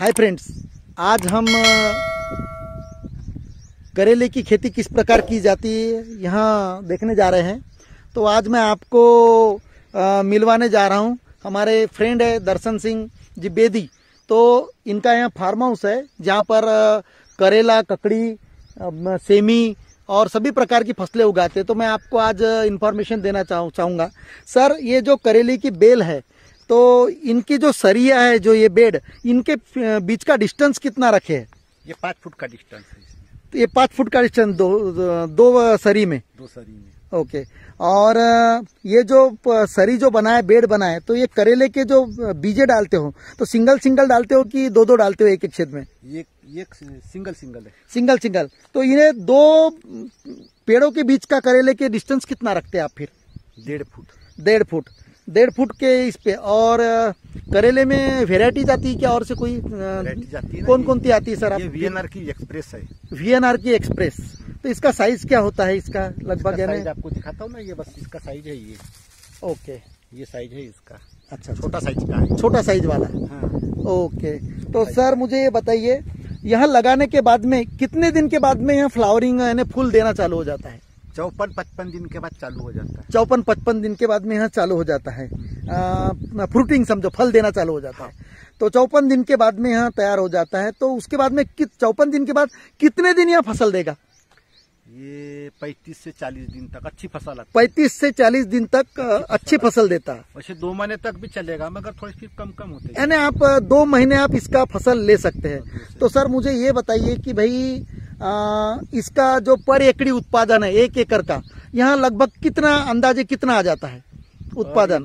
Hi friends आज हम करेले की खेती किस प्रकार की जाती है यहाँ देखने जा रहे हैं तो आज मैं आपको आ, मिलवाने जा रहा हूँ हमारे फ्रेंड है दर्शन सिंह जी बेदी तो इनका यहाँ फार्म हाउस है जहाँ पर करेला ककड़ी सेमी और सभी प्रकार की फसलें उगाते हैं तो मैं आपको आज इन्फॉर्मेशन देना चाहूँ चाहूँगा सर ये जो करेले की बेल है तो इनकी जो सरिया है जो ये बेड इनके बीच का डिस्टेंस कितना रखे है ये पाँच फुट का डिस्टेंस है तो ये पाँच फुट का डिस्टेंस दो दो सरी में दो सरी में ओके और ये जो सरी जो बनाए बेड बनाए तो ये करेले के जो बीजे डालते हो तो सिंगल सिंगल डालते हो कि दो दो डालते हो एक एक छेद में ये ये सिंगल सिंगल है सिंगल सिंगल तो इन्हें दो पेड़ों के बीच का करेले के डिस्टेंस कितना रखते हैं आप फिर डेढ़ फुट डेढ़ फुट डेढ़ फुट के इस पे और करेले में वेराइटीज आती है क्या और से कोई कौन कौन सी आती है सर आप एन की एक्सप्रेस है वीएनआर की एक्सप्रेस हम्म। तो इसका साइज क्या होता है इसका लगभग आपको दिखाता हूँ ना ये बस इसका साइज है ये ओके ये साइज है इसका अच्छा, अच्छा। छोटा साइज का है छोटा साइज वाला हाँ। ओके तो सर मुझे ये बताइए यहाँ लगाने के बाद में कितने दिन के बाद में यहाँ फ्लावरिंग यानी फूल देना चालू हो जाता है चौपन पचपन दिन के बाद चालू हो जाता है चौपन पचपन दिन के बाद में यहाँ चालू हो जाता है फ्रूटिंग हम्म। समझो फल देना चालू हो जाता है तो चौपन दिन के बाद में यहाँ तैयार हो जाता है तो उसके बाद में चौपन दिन के बाद कितने दिन यहाँ फसल देगा ये पैतीस से चालीस दिन तक अच्छी फसल आती पैतीस से चालीस दिन तक अच्छी फसल देता है वैसे दो महीने तक भी चलेगा मगर थोड़ी सी कम कम है यानी आप दो महीने आप इसका फसल ले सकते हैं हाँ, तो सर मुझे ये बताइए कि भाई आ, इसका जो पर एकड़ी उत्पादन है एक एकड़ का यहाँ लगभग कितना अंदाजे कितना आ जाता है उत्पादन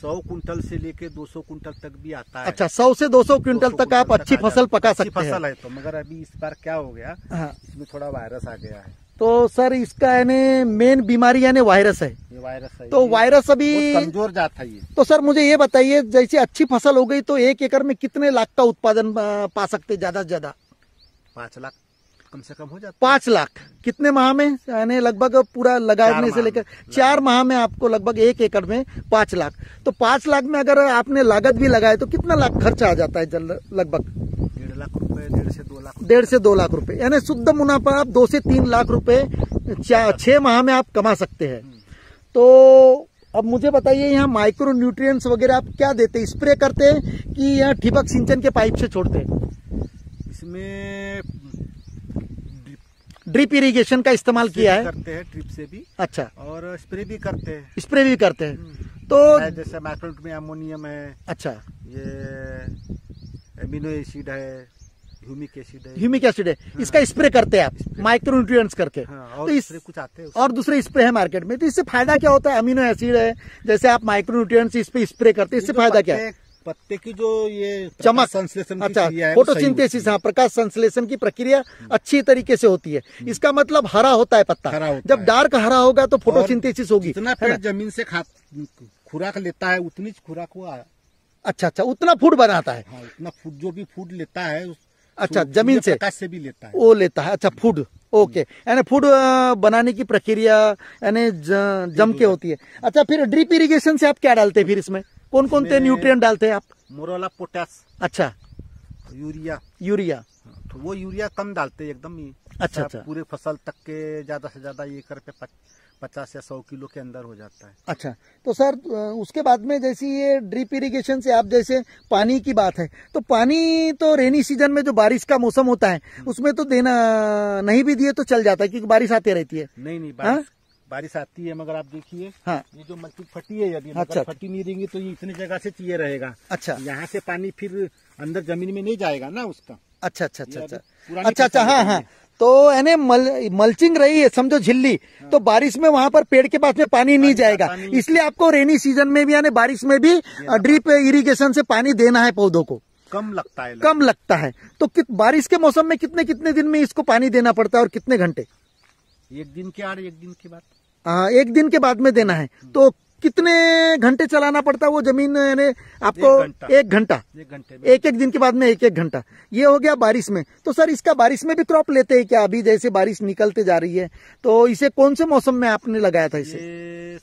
सौ कुंटल से लेके 200 कुंटल तक भी आता है अच्छा सौ से 200 कुंटल तक आप अच्छी फसल पका सकते हैं फसल है तो मगर अभी इस बार क्या हो गया हाँ। इसमें थोड़ा वायरस आ गया है तो सर इसका यानी मेन बीमारी यानी वायरस है वायरस है तो वायरस अभी कमजोर जाता है तो सर मुझे ये बताइए जैसे अच्छी फसल हो गई तो एक एकड़ में कितने लाख का उत्पादन पा सकते ज्यादा से ज्यादा पाँच लाख कम से कम हो जाए पाँच लाख कितने माह में यानी लगभग पूरा लगाने से लेकर चार माह में आपको लगभग एक एकड़ में पांच लाख तो पांच लाख में अगर आपने लागत भी लगाए तो कितना लाख खर्चा आ जाता है लगभग लाख डेढ़ से दो लाख डेढ़ से दो लाख रुपए यानी शुद्ध मुनाफा आप दो से तीन लाख रुपए छह माह में आप कमा सकते हैं तो अब मुझे बताइए यहाँ माइक्रो न्यूट्रिएंट्स वगैरह आप क्या देते स्प्रे करते हैं कि यहाँ ठिपक सिंचन के पाइप से छोड़ते हैं इसमें ड्रिप इरिगेशन का इस्तेमाल किया है करते हैं ड्रिप से भी अच्छा और स्प्रे भी करते हैं स्प्रे भी करते हैं हम्म। तो जैसे माइक्रोट में अमोनियम है अच्छा ये एमिनो एसिड है ह्यूमिक एसिड है हाँ। इसका स्प्रे करते हैं आप माइक्रो न्यूट्रिय करके हाँ, तो और तो इस कुछ आते हैं और दूसरे स्प्रे है मार्केट में तो इससे फायदा क्या होता है अमीनो एसिड है जैसे आप माइक्रो न्यूट्रिय इस पे स्प्रे करते हैं इससे फायदा क्या है पत्ते की जो ये चमक संश्लेषण अच्छा फोटोसिंथेसिस हाँ प्रकाश संश्लेषण की प्रक्रिया अच्छी तरीके से होती है हम्म। इसका मतलब हरा होता है पत्ता हरा होता जब डार्क हरा होगा तो फोटोसिंथेसिस होगी जमीन से खुराक लेता है उतनी खुराक हुआ अच्छा अच्छा उतना फूड बनाता है हाँ, उतना फूड जो भी फूड लेता है अच्छा जमीन से प्रकाश से भी लेता है वो लेता है अच्छा फूड ओके हम्म। यानी फूड बनाने की प्रक्रिया यानी जम के होती है अच्छा फिर ड्रिप इरिगेशन से आप क्या डालते हैं फिर इसमें कौन कौन से न्यूट्रिएंट डालते हैं आप मोरला पोटास अच्छा यूरिया यूरिया तो वो यूरिया कम डालते एकदम ही अच्छा, अच्छा अच्छा पूरे फसल तक के ज्यादा से ज्यादा ये पे पचास या सौ किलो के अंदर हो जाता है अच्छा तो सर उसके बाद में जैसे ये ड्रिप इरिगेशन से आप जैसे पानी की बात है तो पानी तो रेनी सीजन में जो बारिश का मौसम होता है हम्म। उसमें तो देना नहीं भी दिए तो चल जाता है क्योंकि बारिश आती रहती है नहीं नहीं हाँ? बारिश बारिश आती है मगर आप देखिए हाँ। ये जो मल्टी फटी है यदि अच्छा, फटी नहीं देंगे तो ये इतने जगह से चाहिए रहेगा अच्छा यहाँ से पानी फिर अंदर जमीन में नहीं जाएगा ना उसका अच्छा अच्छा अच्छा अच्छा।, अच्छा अच्छा अच्छा हाँ हाँ तो यानी मल, मल्चिंग रही है समझो झिल्ली हाँ। तो बारिश में वहाँ पर पेड़ के पास में पानी नहीं जाएगा इसलिए आपको रेनी सीजन में भी यानी बारिश में भी ड्रिप इरिगेशन से पानी देना है पौधों को कम लगता है कम लगता है तो बारिश के मौसम में कितने कितने दिन में इसको पानी देना पड़ता है और कितने घंटे एक दिन के आड़ एक दिन के बाद आ, एक दिन के बाद में देना है तो कितने घंटे चलाना पड़ता है वो जमीन यानी आपको एक घंटा एक, एक एक दिन के बाद में एक एक घंटा ये हो गया बारिश में तो सर इसका बारिश में भी क्रॉप लेते हैं क्या अभी जैसे बारिश निकलते जा रही है तो इसे कौन से मौसम में आपने लगाया था इसे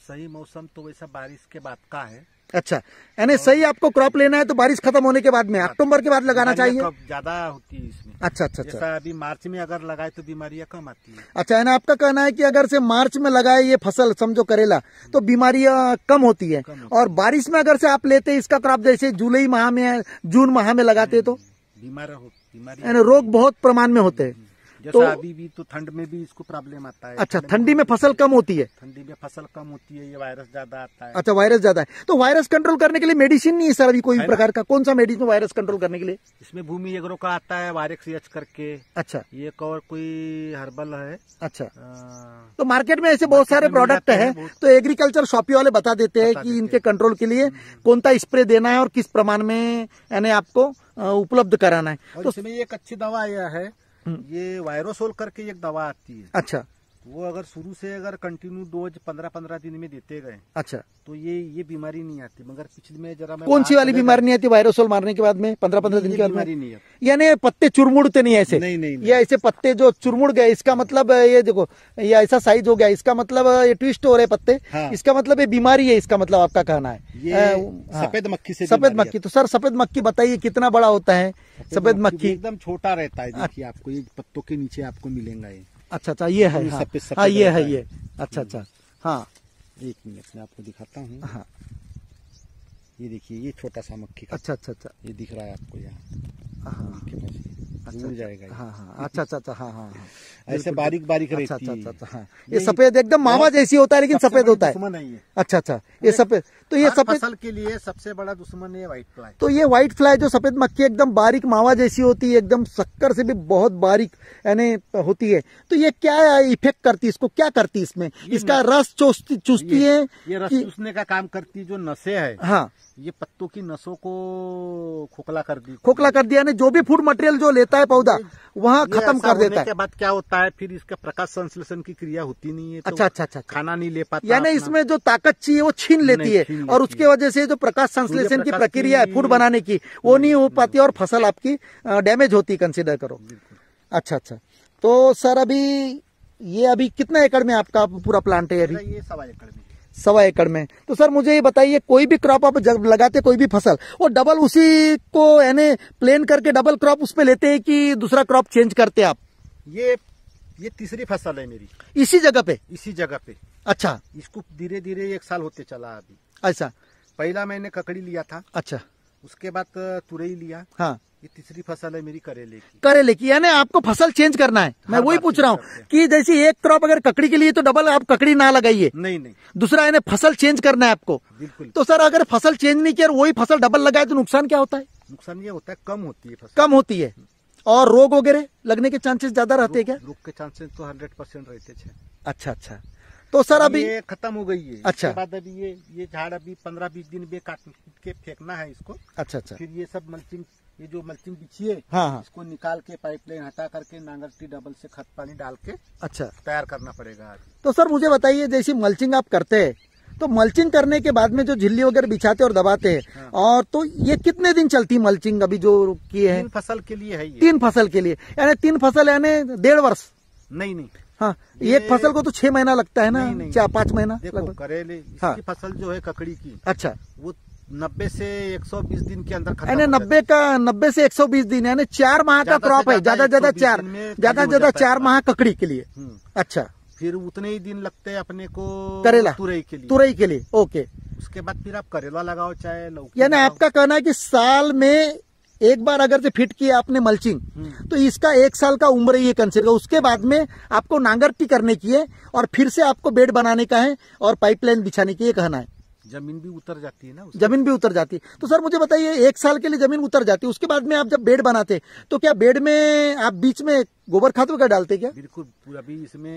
सही मौसम तो वैसा बारिश के बाद का है अच्छा यानी सही आपको क्रॉप लेना है तो बारिश खत्म होने के बाद में अक्टूबर के बाद लगाना चाहिए ज्यादा होती है इसमें अच्छा अच्छा अच्छा अभी मार्च में अगर लगाए तो बीमारियां कम आती है अच्छा यानी आपका कहना है कि अगर से मार्च में लगाए ये फसल समझो करेला तो बीमारियां कम होती है और बारिश में अगर से आप लेते इसका क्रॉप जैसे जुलाई माह में जून माह में लगाते तो बीमार बीमारी रोग बहुत प्रमाण में होते हैं हम्म। जैसे तो, अभी भी तो ठंड में भी इसको प्रॉब्लम आता है अच्छा ठंडी में तो- फसल कम होती है ठंडी में फसल कम होती है ये वायरस ज्यादा आता है अच्छा वायरस ज्यादा है तो वायरस कंट्रोल करने के लिए मेडिसिन नहीं है सर अभी कोई भी प्रकार का कौन सा मेडिसिन वायरस कंट्रोल करने के लिए इसमें भूमि एग्रो का आता है वायरस यच e करके अच्छा ये और कोई हर्बल है अच्छा तो मार्केट में ऐसे बहुत सारे प्रोडक्ट है तो एग्रीकल्चर शॉपिंग वाले बता देते हैं कि इनके कंट्रोल के लिए कौन सा स्प्रे देना है और किस प्रमाण में यानी आपको उपलब्ध कराना है तो इसमें एक अच्छी दवा यह है ये वायरोसोल करके एक दवा आती है अच्छा वो अगर शुरू से अगर कंटिन्यू डोज पंद्रह पंद्रह दिन में देते गए अच्छा तो ये ये बीमारी नहीं आती मगर पिछले में जरा कौन सी वाली बीमारी नहीं आती वायरसोल मारने के बाद में पंद्रह पंद्रह दिन के बाद बीमारी नहीं आती यानी पत्ते चुरमुड़ते तो नहीं ऐसे नहीं नहीं, नहीं। ये ऐसे पत्ते जो चुरमुड़ गए इसका मतलब ये देखो ये ऐसा साइज हो गया इसका मतलब ये ट्विस्ट हो रहे पत्ते हाँ। इसका मतलब ये बीमारी है इसका मतलब आपका कहना है सफेद हाँ। मक्खी से सफेद मक्खी तो सर सफेद मक्खी बताइए कितना बड़ा होता है सफेद मक्खी एकदम छोटा रहता है अच्छा। आपको ये पत्तों के नीचे आपको मिलेगा ये अच्छा अच्छा ये है हाँ, हाँ ये है ये अच्छा अच्छा हम्म। हाँ एक मिनट मैं आपको दिखाता हूँ हाँ ये देखिए ये छोटा सा मक्खी अच्छा अच्छा अच्छा ये दिख रहा है आपको यहाँ हाँ अच्छा, अच्छा। हाँ, हाँ, अच्छा, हाँ, हाँ हाँ ऐसे अच्छा हाँ ये सफेद एकदम मावा जैसी होता है लेकिन सफेद होता है अच्छा अच्छा ये सफेद तो ये सफेद के लिए सबसे बड़ा दुश्मन ये व्हाइट फ्लाई तो ये व्हाइट फ्लाई जो सफेद मक्खी एकदम बारीक मावा जैसी होती है एकदम शक्कर से भी बहुत बारीक यानी होती है तो ये क्या इफेक्ट करती है इसको क्या करती है इसमें इसका रस चूसती है ये रस चूसने का काम करती जो नशे है हाँ ये पत्तों की नसों को खोखला कर दी खोखला कर दिया ने जो भी फूड मटेरियल जो लेता है पौधा वहाँ खत्म कर देता है के बाद क्या होता है फिर इसका प्रकाश संश्लेषण की क्रिया होती नहीं है तो अच्छा, अच्छा अच्छा, अच्छा। खाना नहीं ले पाता यानी इसमें जो ताकत चाहिए वो छीन लेती है और उसके वजह से जो प्रकाश तो संश्लेषण की प्रक्रिया है फूड बनाने की वो नहीं हो पाती और फसल आपकी डैमेज होती कंसिडर करो अच्छा अच्छा तो सर अभी ये अभी कितना एकड़ में आपका पूरा प्लांट है अभी ये सवा एकड़ में सवा एकड़ में तो सर मुझे ये बताइए कोई भी क्रॉप आप जब लगाते कोई भी फसल वो डबल उसी को यानी प्लेन करके डबल क्रॉप उस पर लेते हैं कि दूसरा क्रॉप चेंज करते आप ये ये तीसरी फसल है मेरी इसी जगह पे इसी जगह पे अच्छा इसको धीरे धीरे एक साल होते चला अभी अच्छा पहला मैंने ककड़ी लिया था अच्छा उसके बाद तुरई लिया हाँ ये तीसरी फसल है मेरी करेले की करेले की यानी आपको फसल चेंज करना है मैं हाँ, वही पूछ रहा हूँ कि जैसे एक क्रॉप अगर ककड़ी के लिए तो डबल आप ककड़ी ना लगाइए नहीं नहीं दूसरा यानी फसल चेंज करना है आपको बिल्कुल तो सर अगर फसल चेंज नहीं किया वही फसल डबल लगाए तो नुकसान क्या होता है नुकसान ये होता है कम होती है फसल कम होती है और रोग वगैरह लगने के चांसेस ज्यादा रहते हैं क्या रोग के चांसेस तो हंड्रेड परसेंट रहते हैं अच्छा अच्छा तो सर अभी ये खत्म हो गई है अच्छा बाद अभी ये ये झाड़ अभी पंद्रह बीस दिन में काट के फेंकना है इसको अच्छा अच्छा फिर ये सब मल्चिंग ये जो मल्चिंग बिछी है हाँ, हाँ। इसको निकाल के पाइपलाइन हटा करके नांगर टी डबल से खत पानी डाल के अच्छा तैयार करना पड़ेगा तो सर मुझे बताइए जैसी मल्चिंग आप करते है तो मल्चिंग करने के बाद में जो झिल्ली वगैरह बिछाते और दबाते हैं हाँ। और तो ये कितने दिन चलती मल्चिंग अभी जो किए हैं तीन फसल के लिए है ये। तीन फसल के लिए यानी तीन फसल यानी डेढ़ वर्ष नहीं नहीं हाँ एक फसल को तो छह महीना लगता है ना चार पाँच महीना देखो करेले हाँ। फसल जो है ककड़ी की अच्छा वो नब्बे से बीस दिन के अंदर यानी नब्बे का नब्बे से बीस दिन यानी चार माह का क्रॉप है ज्यादा ज्यादा चार ज्यादा ज्यादा चार माह ककड़ी के लिए हम्म। अच्छा फिर उतने ही दिन लगते हैं अपने को करेला तुरई के लिए तुरई के लिए ओके उसके बाद फिर आप करेला लगाओ चाहे यानी आपका कहना है कि साल में एक बार अगर से फिट किया आपने मल्चिंग तो इसका एक साल का उम्र ही कंसिडर उसके बाद में आपको नांगरटी करने की है और फिर से आपको बेड बनाने का है और पाइपलाइन बिछाने की ये कहना है जमीन भी उतर जाती है ना जमीन भी उतर जाती है तो सर मुझे बताइए एक साल के लिए जमीन उतर जाती है उसके बाद में आप जब बेड बनाते तो क्या बेड में आप बीच में गोबर खाद वगैरह डालते क्या बिल्कुल अभी इसमें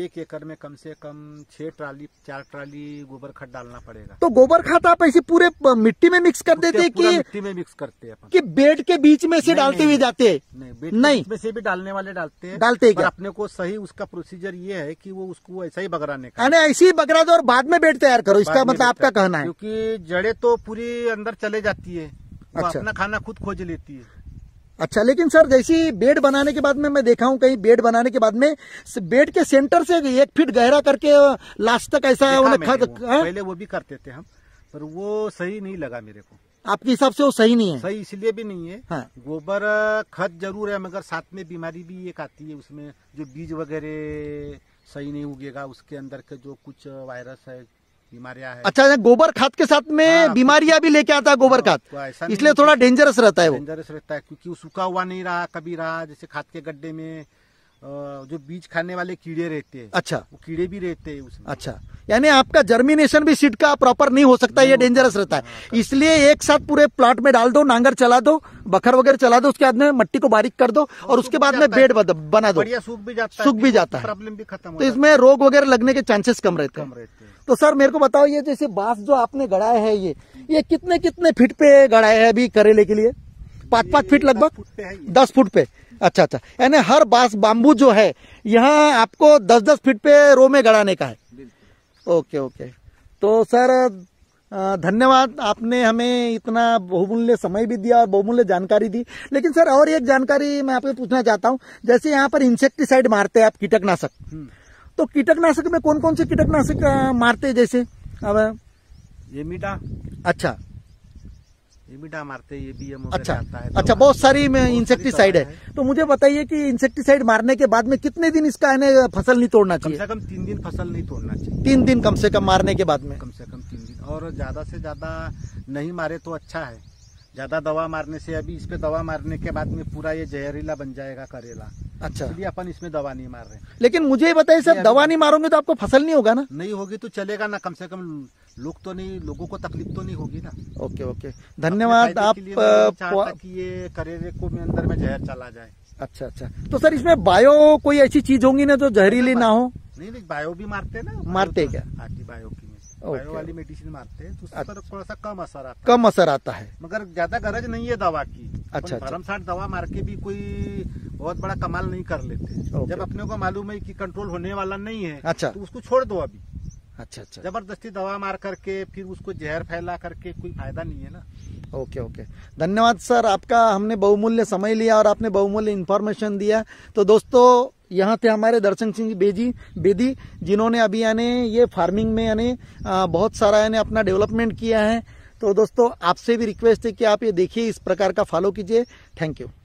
एक एकड़ में कम से कम छह ट्राली चार ट्राली गोबर खाद डालना पड़ेगा तो गोबर खाद आप ऐसे पूरे मिट्टी में मिक्स कर देते कि मिट्टी में मिक्स करते हैं कि बेड के बीच में से डालते हुए जाते नहीं बेड नहीं में से भी डालने वाले डालते हैं डालते हैं अपने को सही उसका प्रोसीजर ये है कि वो उसको ऐसा ही बगराने का ऐसे ही बगरा दो और बाद में बेड तैयार करो इसका मतलब आपका कहना है क्यूँकी जड़े तो पूरी अंदर चले जाती है अच्छा। अपना खाना खुद खोज लेती है अच्छा लेकिन सर जैसे बेड बनाने के बाद में मैं देखा हूँ कहीं बेड बनाने के बाद में बेड के सेंटर से एक फीट गहरा करके लास्ट तक ऐसा उन्हें खत हाँ? पहले वो भी करते थे हम पर वो सही नहीं लगा मेरे को आपके हिसाब से वो सही नहीं है सही इसलिए भी नहीं है हाँ। गोबर खत जरूर है मगर साथ में बीमारी भी एक आती है उसमें जो बीज वगैरह सही नहीं उगेगा उसके अंदर के जो कुछ वायरस है बीमारियां अच्छा गोबर खाद के साथ में हाँ, बीमारियां भी लेके आता है गोबर हाँ, खाद तो इसलिए थोड़ा डेंजरस रहता है वो डेंजरस रहता है क्योंकि वो सूखा हुआ नहीं रहा कभी रहा जैसे खाद के गड्ढे में जो बीज खाने वाले कीड़े रहते हैं अच्छा वो कीड़े भी रहते हैं उसमें अच्छा यानी आपका जर्मिनेशन भी सीड का प्रॉपर नहीं हो सकता ये डेंजरस रहता है हाँ, इसलिए एक साथ पूरे प्लाट में डाल दो नांगर चला दो बखर वगैरह चला दो उसके बाद में मट्टी को बारीक कर दो हाँ, और उसके बाद में बेड बना दो सूख भी जाता सूख भी जाता है प्रॉब्लम भी खत्म तो इसमें रोग वगैरह लगने के चांसेस कम रहते हैं तो सर मेरे को बताओ ये जैसे बांस जो आपने गड़ाए है ये ये कितने कितने फीट पे गड़ाए है अभी करेले के लिए पाँच पाँच फीट लगभग दस फुट पे अच्छा अच्छा यानी हर बांस बाम्बू जो है यहाँ आपको दस दस फीट पे रो में गड़ाने का है ओके ओके तो सर धन्यवाद आपने हमें इतना बहुमूल्य समय भी दिया और बहुमूल्य जानकारी दी लेकिन सर और एक जानकारी मैं आपको पूछना चाहता हूँ जैसे यहाँ पर इंसेक्टिसाइड मारते हैं आप कीटकनाशक हम्म। तो कीटकनाशक में कौन कौन से कीटकनाशक मारते हैं जैसे अब ये मीठा अच्छा ये मारते ये भी अच्छा आता है तो अच्छा बहुत सारी में इंसेक्टिसाइड तो तो है।, है तो मुझे बताइए कि इंसेक्टिसाइड मारने के बाद में कितने दिन इसका है फसल नहीं तोड़ना चाहिए कम से कम तीन दिन फसल नहीं तोड़ना चाहिए तीन दिन कम से कम मारने के बाद में कम से कम तीन दिन और ज्यादा से ज्यादा नहीं मारे तो अच्छा है ज्यादा दवा मारने से अभी इस पे दवा मारने के बाद में पूरा ये जहरीला बन जाएगा करेला अच्छा इसलिए अपन इसमें दवा नहीं मार रहे लेकिन मुझे ये बताइए सर दवा नहीं मारोगे तो आपको फसल नहीं होगा ना नहीं होगी तो चलेगा ना कम से कम लोग तो नहीं लोगों को तकलीफ तो नहीं होगी ना ओके ओके धन्यवाद आप तो ये करेले को भी अंदर में जहर चला जाए अच्छा अच्छा तो सर इसमें बायो कोई ऐसी चीज होगी ना जो जहरीली ना हो नहीं नहीं बायो भी मारते ना मारते तो क्या हाँ बायो वाली मेडिसिन मारते हैं तो पर अच्छा। तो थोड़ा सा कम असर आता कम असर आता है मगर ज्यादा गरज नहीं है दवा की अच्छा, अच्छा। भरमसाठ दवा मार के भी कोई बहुत बड़ा कमाल नहीं कर लेते जब अपने को मालूम है कि कंट्रोल होने वाला नहीं है अच्छा तो उसको छोड़ दो अभी अच्छा अच्छा जबरदस्ती दवा मार करके फिर उसको जहर फैला करके कोई फायदा नहीं है ना ओके ओके धन्यवाद सर आपका हमने बहुमूल्य समय लिया और आपने बहुमूल्य इन्फॉर्मेशन दिया तो दोस्तों यहाँ थे हमारे दर्शन सिंह बेजी बेदी जिन्होंने अभी यानी ये फार्मिंग में यानी बहुत सारा यानी अपना डेवलपमेंट किया है तो दोस्तों आपसे भी रिक्वेस्ट है कि आप ये देखिए इस प्रकार का फॉलो कीजिए थैंक यू